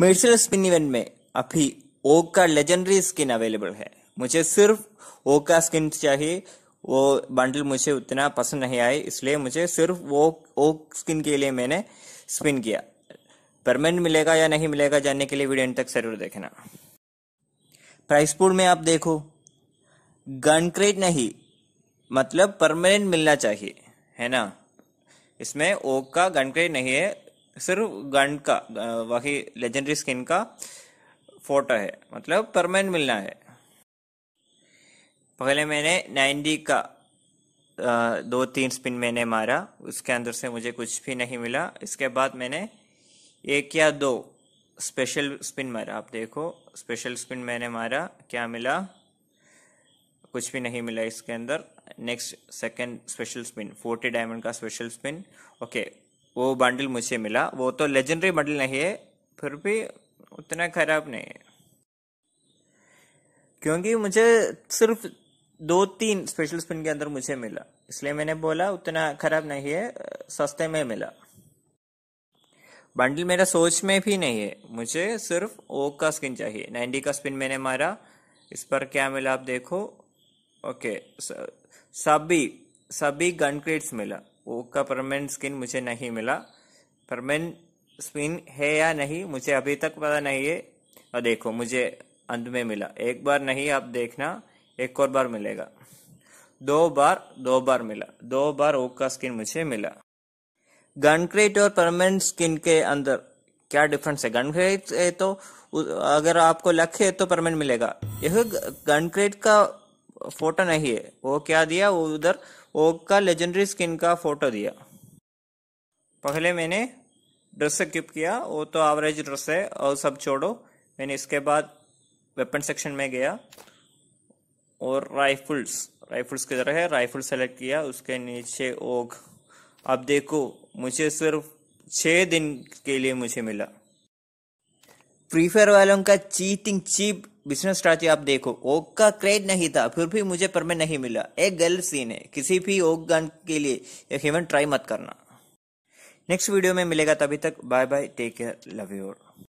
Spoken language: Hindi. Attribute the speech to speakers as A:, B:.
A: मिर्सल स्पिन इवेंट में अभी ओक का लेजेंडरी स्किन अवेलेबल है मुझे सिर्फ ओक का स्किन चाहिए वो बंडल मुझे उतना पसंद नहीं आए इसलिए मुझे सिर्फ वो ओक स्किन के लिए मैंने स्पिन किया परमानेंट मिलेगा या नहीं मिलेगा जानने के लिए वीडियो तक जरूर देखना प्राइस पूल में आप देखो गन क्रेट नहीं मतलब परमानेंट मिलना चाहिए है ना इसमें ओक का गन क्रेट नहीं है सिर्फ गंड का वही लेजेंडरी स्किन का फोटो है मतलब परमानेंट मिलना है पहले मैंने 90 का दो तीन स्पिन मैंने मारा उसके अंदर से मुझे कुछ भी नहीं मिला इसके बाद मैंने एक या दो स्पेशल स्पिन मारा आप देखो स्पेशल स्पिन मैंने मारा क्या मिला कुछ भी नहीं मिला इसके अंदर next second special spin forty diamond का स्पेशल स्पिन ओके वो बंडल मुझे मिला वो तो लेजेंडरी बंडल नहीं है फिर भी उतना खराब नहीं है क्योंकि मुझे सिर्फ दो तीन स्पेशल स्पिन के अंदर मुझे मिला इसलिए मैंने बोला उतना खराब नहीं है सस्ते में मिला बंडल मेरा सोच में भी नहीं है मुझे सिर्फ ओक का स्किन चाहिए नाइन्टी का स्पिन मैंने मारा इस पर क्या मिला आप देखो ओके सभी सभी गन क्रेट्स मिला वो का परमानेंट स्किन मुझे नहीं मिला परमानेंट स्किन है या नहीं मुझे अभी तक पता नहीं है और देखो मुझे अंत में मिला एक बार नहीं आप देखना एक और बार मिलेगा दो बार दो बार मिला दो बार ओक का स्किन मुझे मिला गनक्रेट और परमानेंट स्किन के अंदर क्या डिफरेंस है गनक्रेट तो अगर आपको लक है तो परमानेंट मिलेगा यह गनक्रेट का फोटो नहीं है वो क्या दिया वो उधर ओग का लेजेंडरी स्किन का फोटो दिया पहले मैंने ड्रेस इक्विप किया वो तो एवरेज ड्रेस है और सब छोड़ो मैंने इसके बाद वेपन सेक्शन में गया और राइफल्स राइफल्स की तरह है राइफल सेलेक्ट किया उसके नीचे ओग अब देखो मुझे सिर्फ छः दिन के लिए मुझे मिला फ्री फायर वालों का चीटिंग चीप बिजनेस स्ट्रैटी आप देखो ओक का क्रेड नहीं था फिर भी मुझे परमिट नहीं मिला एक गलत सीन है किसी भी ओक गन के लिए एक ट्राई मत करना नेक्स्ट वीडियो में मिलेगा तभी तक bye bye take care love you